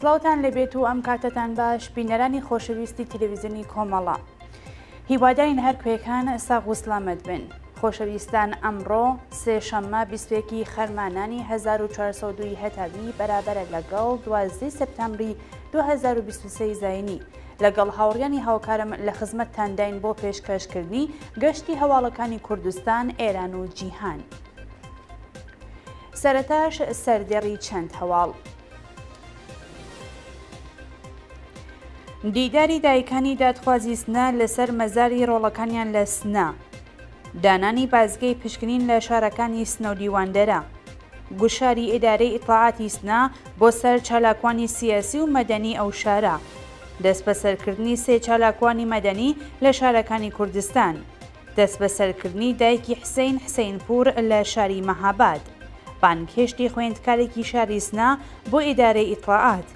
سلااوان لەبێت و ئەم کاتتان باش بینەرانی خۆشەویستی تلەویزیونی کۆمەڵە. هیوادارین هەر کوێکان ساغ و سلامت بن. خۆشەویستان ئەمڕۆ سێشەممە بیسوێکی خەرمانانی 1402 هەتابی بەرابەرە لەگەڵ دوازی سپتامبری 2023 زینی. لەگەڵ هاوڕیانی هاوکارم لە خزمەت تانداین بۆ پێشکەشکردنی گەشتی هەواڵەکانی کوردستان ئێران و جیهان. سەرەتاش سەردێڕی چەند هەواڵ. دیداری دایکانی دادخوازی سنا لەسەر مەزاری ڕۆڵەکانیان لە سنا دانانی بازگەی پشکنین لە شارەکانی سنەودیواندەرە گوشاری ئیدارەی ئیتلاعاتی سنا بۆ سەر چالاکوانی سیاسی و مەدەنی ئەو شارە دەست بە سەرکردنی سێ چالاکوانی مەدەنی لە شارەکانی کوردستان دەست بە سەرکردنی دایکی حسین حسین پور لە شاری مەهاباد بانکێشتی خوێندکارێکی شاری سنا بۆ ئیدارەی ئیتلاعات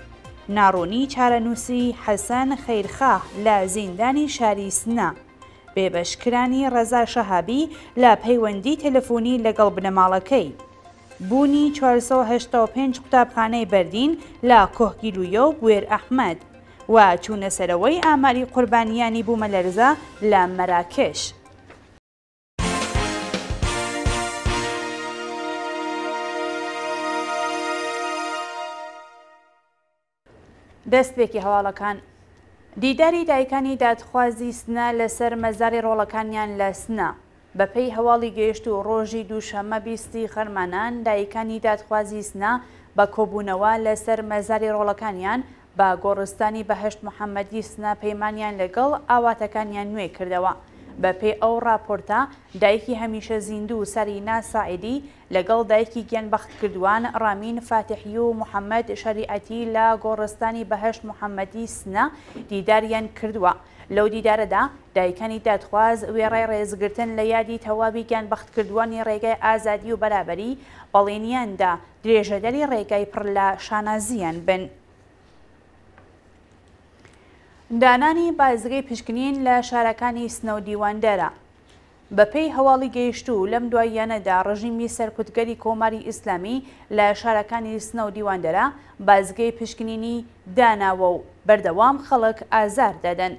ناڕوونی چارەنووسی حەسەن خەیرخاح لە زیندانی شاری سنا. بێبشکرانی ڕەزا شەهابی لە پەیوەندی تەلەفۆنی لەگەڵ بنەماڵەکەی. بوونی 485 قوتابخانەی بەردین لە کۆهگیلویە و بێر ئەحمد و چوونەسەرەوەی ئاماری قوربانیانی بوومەلەرزە لە مەراکش. دەستپێکی هەواڵەکان دیداری دایکانی دادخوازی سنا لەسەر مەزاری ڕۆڵەکانیان لە سنا بەپەی هەواڵی گەیشت و ڕۆژی دووشەمە بیستی خەرمانان دایکانی دادخوازی سنا بە کۆبوونەوە لەسەر مەزاری ڕۆڵەکانیان با گۆڕستانی بەهشت محەممەدی سنا پەیمانیان لەگەڵ ئاواتەکانیان نوێ کردەوە. بە پێی ئەو راپۆرتە دایکی هەمیشە زیندوو سەری ناساعدی لەگەڵ دایکی گیانبەخت کردوان ڕامین فاتحی و محەممەد شەریعەتی لە گۆڕستانی بەهشت محەممەدی سنە دیداریان کردووە. لەو دیدارەدا دایکانی دادخواز وێڕای ڕێزگرتن لە یادی تەواوی گیان بەختکردوانی ڕێگای ئازادی و بەرابەری بەڵێنیاندا درێژەدەری ڕێگای پڕ لە شانازیان بن. دانانی بازگەی پشکنین لە شارەکانی سنە و دیواندەرە بەپی هەواڵی گەیشتوو لەم دواییانەدا ڕژیمی سەرکوتگەری کۆماری ئیسلامی لە شارەکانی سنە و دیواندەرە بازگەی پشکنینی داناوە و بەردەوام خەڵک ئازار دەدەن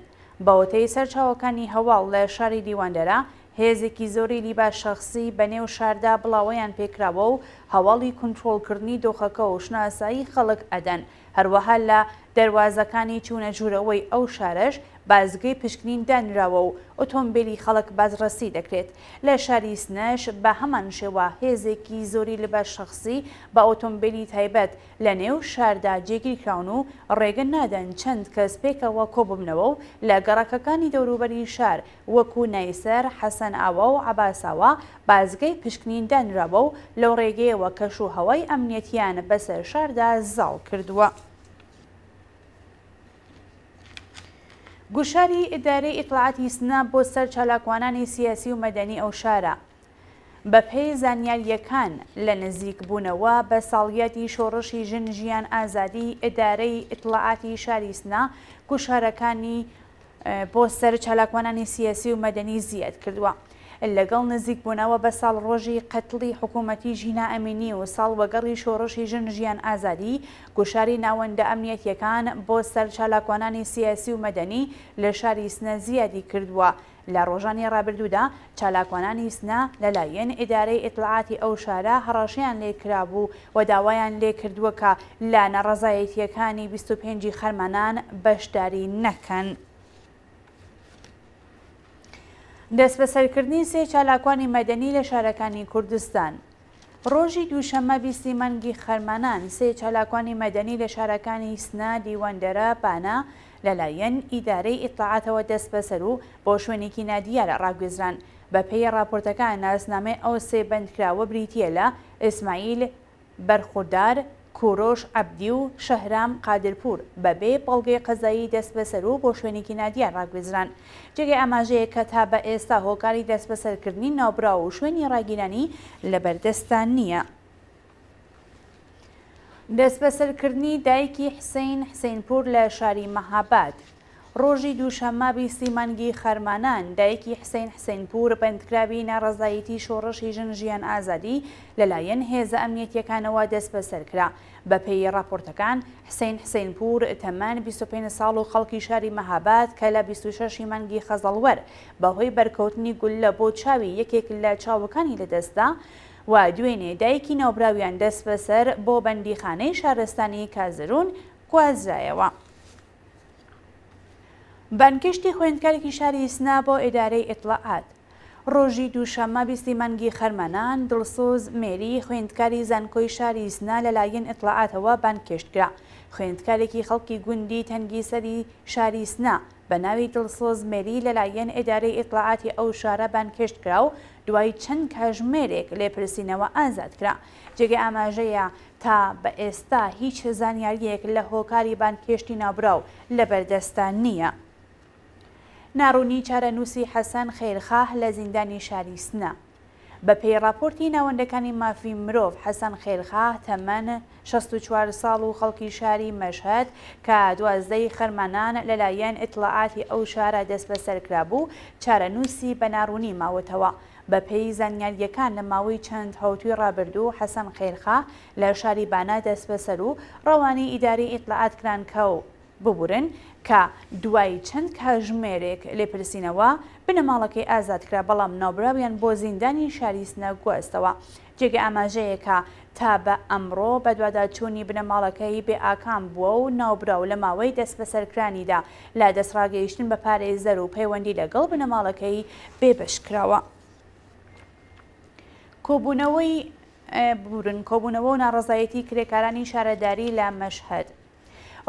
بەوتەی سەرچاوەکانی هەواڵ لە شاری دیواندەرە هێزێکی زۆری لیبا شەخصی بەنێو شاردا بڵاوەیان پێکراوە و هەواڵی کنترۆلکردنی دۆخەکە و شناسایی خەڵک ئەدەن هەروەها لە دەواازەکانی چوونە ژوورەوەی ئەو شارەش بازگەی پشکنین دانراوە و ئۆتۆمبیلی خەڵک بازرەسی دەکرێت لە شاری سنەش بە هەمان شێوە هێزێکی زۆری لە بە شخصی بە ئۆتۆمبیلی تایبەت لە نێو شاردا جێگیرکراون و ڕێگە نادەن چەند کەس پێکەوە کۆبمنەوە و لە گەڕەکەەکانی دەوروبەری شار وەکو نایسەر حەسەن ئاوە و عباساوە بازگەی پشکنین دانراوە و لەو ڕێگەیەوە کەش و هەوای ئەمنیەتیان بەسەر شاردا زاڵ کردووە. گوشاری ئیدارەی ئیطلاعاتی سنا بۆ سەر چالاکوانانی سیاسی و مەدەنی ئەو شارە بە پێی زانیاریەکان لە نزیک بوونەوە بە ساڵیەتی شۆڕشی ژن ژیان ئازادی ئیدارەی ئیطلاعاتی شاری سنا گوشارەکانی بۆ سەر چالاکوانانی سیاسی و مەدەنی زیاد کردووە لەگەڵ نزیک بوونەوە بە ساڵ ڕۆژی قەتڵی حکوومەتی ژینا ئەمینی و ساڵ وەگەڕی شۆڕشی ژن ژیان ئازادی گوشاری ناوەندە ئەمنیەتیەکان بۆ سەر چالاکوانانی سیاسی و مەدەنی لە شاری سنە زیادی کردووە. لە ڕۆژانی ڕابردوودا چالاکوانانی سنا لەلایەن ئیدارەی ئیتلاعاتی ئەو شارە هەڕەشیان لێکرابوو و داوایان لێ کردووە کە لانە ڕزایەتیەکانی 25 خەرمانان بەشداری نەکەن. دەست بەسەرکردنی سێ چالاکوانی مەدەنی لە شارەکانی کوردستان. ڕۆژی دووشەمە بیستی مەنگی خەرمانان سێ چالاکوانی مەدەنی لە شارەکانی سنا دیوەندەرە پانا لەلایەن ئیدارەی ئیتلاعاتەوە دەست بەسەر و بۆ شوێنێکی نادیارە ڕاگوێزران بە پێی راپۆرتەکان ناسنامێ ئەو سێ بەندکراوە بریتە لە ئیسماعیل بەرخوردار کۆرۆژ ئەبدی و شەهرام قادرپور بەبێ بەڵگەی قەزایی دەست بەسەر و بۆ شوێنێکی نادیان ڕاگوێزران جێگەی ئاماژەیە کە تا بە ئێستا هۆکاری دەست بەسەرکردنی ناوبرا و شوێنی ڕاگیرانی لە بەردەستان نییە. دەست بەسەرکردنی دایکی حسین حسینپور لە شاری مەهاباد ڕۆژی دووشەممابی سیمانگی خەرمانان دایکی حسین حسینپور بەندکرابی ناڕزایەتی شۆڕشی ژن ژیان ئازادی لەلایەن هێزە ئەمنیەتەکانەوە دەست بەسەرکرا بە پێی راپۆرتەکان حسین حسینپور تەمان 25 ساڵ و خەڵکی شاری مەهاباد کە لە 26 مانگی خەزەڵوەر بەهۆی بەرکەوتنی گول لە بۆ چاوی یەکێک لە چاوەکانی لەدەستا، و دوێنێ دایکی ناوبراویان دەست بەسەر بۆ بەندیخانەی شارستانی کازرون گوازرایەوە. بانگشتی خوێندکارێکی شاری سنا بۆ ئێدارەی ئەتلاعات. ڕۆژی دووشەمە بیستی مانگی خەرمەنان دڵسۆز مێری خوێندکاری زانکۆی شاری زنا لەلایەن ئەتلاعاتەوە بانکشترا خوێندکارێکی خەڵکی گوندی تەنگی سەری شاری سنا بە ناوی دڵسۆز مێری لەلایەن ئێدارەی ئەتلاعاتی ئەو شارە بانکشت کرا و دوای چەند کاژمێرێک لێپرسینەوە ئازاد کرا جێگە ئاماژەیە تا بە ئێستا هیچ زانیاریەک لە هۆکاری بانکشتی نابراو لە بەردەستان نییە. ناڕوونی چارەنووسی حەسەن خێرخاح لە زیندانی شاری سنە. بە پێی راپۆرتی ناوەندەکانی مافی مرۆڤ حەسەن خێرخاح تەمەەن 64 ساڵ و خەڵکی شاری مەشهد کە دوازدەی خەرمانان لەلایەن ئیتلاعاتی ئەو شارە دەست بە سەرکرابوو چارەنووسی بە ناڕوونی ماوەتەوە. بە پێی زانیاریەکان لە ماوەی چەند هەوتوی ڕابردوو حەسەن خێرخا لە شاری بانا دەست بەسەر و ڕەوانی ئیداری ئیتلاعات کرانکە و ببورن کە دوای چەند کاژمێرێک لێپرسینەوە بنەماڵەکەی ئازادکرا بەڵام ناوبراویان بۆ زیندانی شاریسنە گوەستەوە. جێگە ئاماژەیەکە تا بە ئەمڕۆ بەدووادا چوونی بنەماڵەکەی بێ ئاکام بووە و ناوبراو لە ماوەی دەست بەسەرکرانیدا لا دەستڕاگەیشتن بە پارێزەر و پەیوەندی لەگەڵ بنەماڵەکەی بێبشکراوە. کۆبوونەوەی بورن کۆبوونەوە و ناڕزایەتی کرێکارانی شارەداری لە مەشهد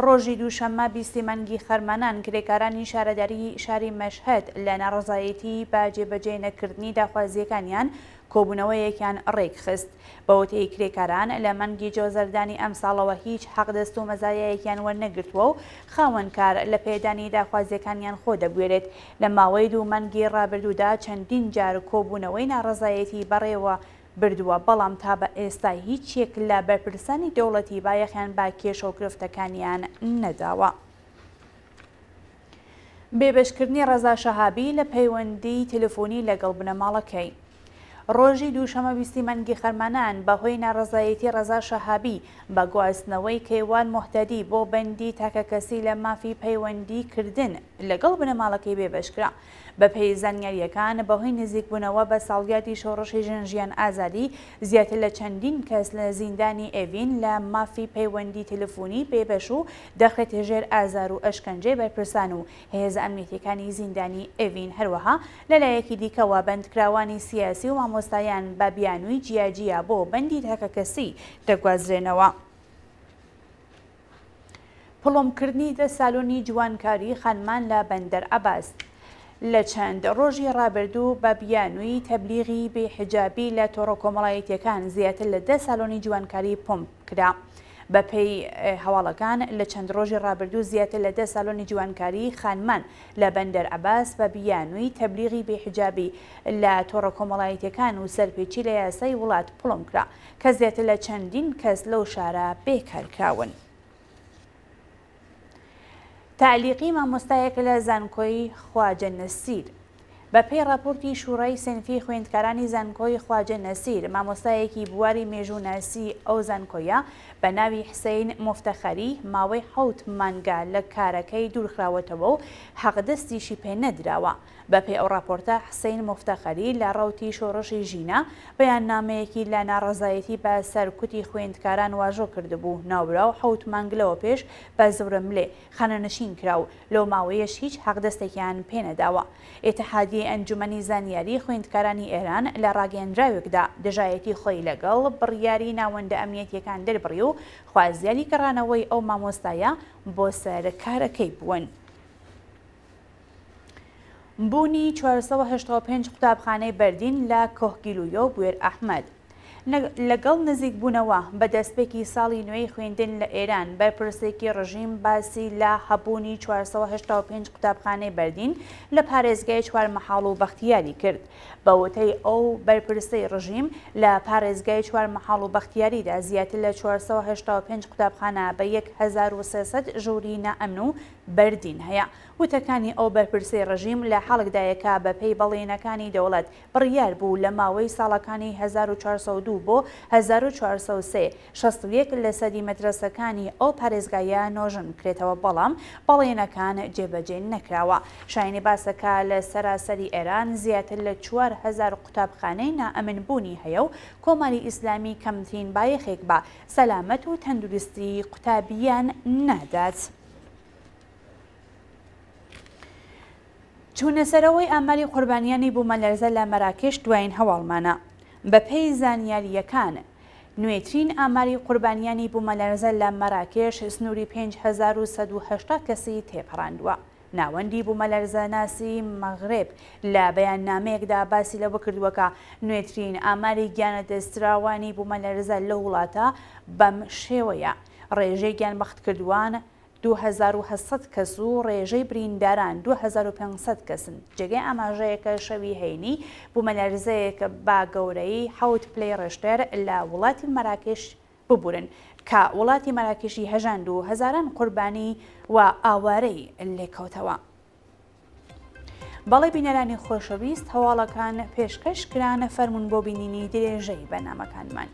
ڕۆژی دووشەممە بیستی مەنگی خەرمەنان کرێکارانی شارەداری شاری مەشهد لە ناڕزایەتی بە جێبەجێ نەکردنی داخوازیەکانیان کۆبوونەوەیەکیان ڕێکخست بەوتەی کرێکاران لە مەنگی جۆزەردانی ئەم ساڵەوە هیچ حەقدەست و مەزایەکیان وەرنەگرتووە و خاوەنکار لە پێدانی داخوازیەکانیان خۆ دەگوێرێت لە ماوەی دوو مەنگی ڕابردوودا چەندین جار کۆبوونەوەی ناڕزایەتی بەڕێوە بردووە بەڵام تا بە ئێستا هیچیەک لە بەرپرسانی دەوڵەتی بایەخیان با کێشە و گرفتەکانیان نەداوە. بێبشکردنی ڕەزا شەهابی لە پەیوەندی تەلەفۆنی لەگەڵ بنەماڵەکەی. ڕۆژی دووشەمە ویستیمەنگی خەرمانان بەهۆی ناڕزایەتی ڕزا شەهابی بە گواستنەوەی کەیوان محتەدی بۆ بەندی تاکەکەسی لە مافی پەیوەندی کردن لەگەڵ بنەماڵەکەی بێبشکرا بە پێی زانیاریەکان بەهۆی نزیکبوونەوە بە ساڵگاتی شۆڕشی ژنژیان ئازادی زیاتر لە چەندین کەس لە زیندانی ئێڤین لە مافی پەیوەندی تەلەفۆنی بێبەش و دەخێت هێژێر ئازار و ئەشکەنجێ بەرپرسان و هێز ئەمنیتەکانی زیندانی ئێڤین هەروەها لەلایەکی دیکەەوە بەندکراوانی سیاسی و مامۆ مامۆستایان بە بیانووی جیاجیە بۆ بەندی هەکەکەسی دەگوازرێنەوە. پڵۆمکردنی دە سالۆنی جوانکاری خانمان لە بەندەر ئەباس. لە چەند ڕۆژی ڕابردوو بە بیانووی تەبلیغی بێحجابی لە تۆڕۆ کۆمەڵایەتیەکان زیاتر لە دە سالۆنی جوانکاری پۆمپ کرا. بە پێی هەواڵەکان لە چەند ڕۆژی ڕابردوو زیاتر لە دە سالۆنی جوانکاری خانمان لە بەندەر ئەباس بە بیانووی تەبلیغی بێحجابی لە تۆڕە کۆمەڵایەتەکان و سەرپێکی لە یاسای وڵات پڵم کرا کە زیاتر لە چەندین کەس لەو شارە بێکارکراون. تعلیقی مامۆستایەک لە زانکۆی خواجە نەسیر بە پێی راپۆرتی شوڕای سنفی خوێندکارانی زانکۆی خواجە نەسیر مامۆستایەکی بواری مێژووناسی ئەو زانکۆیە بە ناوی حسین مفتەخەری ماوەی حوت مانگا لە کارەکەی دوورخراوەتەوە و حەقدەستیشی پێ نەدراوە بە پێی ئەو راپۆرتە حسین مفتەخەری لە ڕوتی شۆڕشی ژینە بەیان نامەیەکی لە ناڕزایەتی بە سەرکوتی خوێندکاران واژۆ کردبوو ناوراو حوت مانگلەوە پێش بە زورم لێ خانەنشین کراو لەو ماوەیەش هیچ حەقدەستێکیان پێنەداوە ئێتەحادی نمایندەی ئەنجومی زانیاری خوێندکارانی ئێران لە ڕاگەنراوێکدا دژایەتی خۆی لەگەڵ بڕیاری ناوەندە ئەمنیەتیەکان دەربڕی و خوازیالی گەڕانەوەی ئەو مامۆستایە بۆ سەرکارەکەی بوون. بوونی 485 قوتابخانەی بەردین لە کۆهگیلویۆ بێر ئەحمد لەگەڵ نزیک بوونەوە بەدەستپێکی ساڵی نوێی خوێندن لە ئێران بەرپرسێکی ڕژیم باسی لە هەبوونی 485 قوتابخانەی بەردین لە پارێزگای چوار مەحاڵ و بەختیاری کرد بەوتەی ئەو بەرپرسی ڕژیم لە پارێزگای چوار مەحاڵ و بەختیاریدا زیاتر لە 485 قوتابخانە بە 1300 ژووری نەئەمن و بەردین هەیە وتەکانی ئەو بەرپرسی ڕژیم لە حڵکدایەکە بە پێی بەڵێنەکانی دەوڵەت بڕیار بوو لە ماوەی ساڵەکانی 1402 و بۆ 1960 لە سەری مەدرسەکانی ئەو پارێزگایە نۆژن بکرێتەوە بەڵام بەڵێنەکان جێبەجێ نەکراوە شاینی باسەکە لە سەراسەری ئێران زیاتر لە 4هزار قوتابخانەی نائەمن بوونی هەیە و کۆماری ئیسلامی کەمترین بایەخێک بە سەلامەت و تەندروستی قوتابیان نادات. چونەسەرەوەی ئاماری قوربانیانی بوومەلەرزە لە مەراکش دوایین هەواڵمانە بە پێی زانیاریەکانە نوێترین ئاماری قوربانیانی بوومەلەرزە لە مەراکێش سنووری 5180 کەسی تێپەڕاندووە. ناوەندی بوومەلەرزە ناسی مەغرب لە بەیان نامەیەکدا باسی لەوە کردووەکە نوێترین ئاماری گیانە دەستراوانی بوومەلەرزە لە وڵاتە بەم شێوەیە. ڕێژەی گیان بەخت کردووانە 2500 کەس و ڕێژەی برینداران 2500 کەسن جگەی ئاماژەیەکە شەوی هەینی بوومەلەرزەیەکە با گەورەی حوت پلی ڕێشتێر لە وڵاتی مەراکش ببورن کە وڵاتی مەراکشی هەژاند و هەزاران قوربانی و ئاوارەی لێکەوتەوە. بەڵی بینەرانی خۆشەویست هەواڵەکان پێشکەش کرانە فەرمونون بۆ بینینی درێژەی بەنامەکانمان.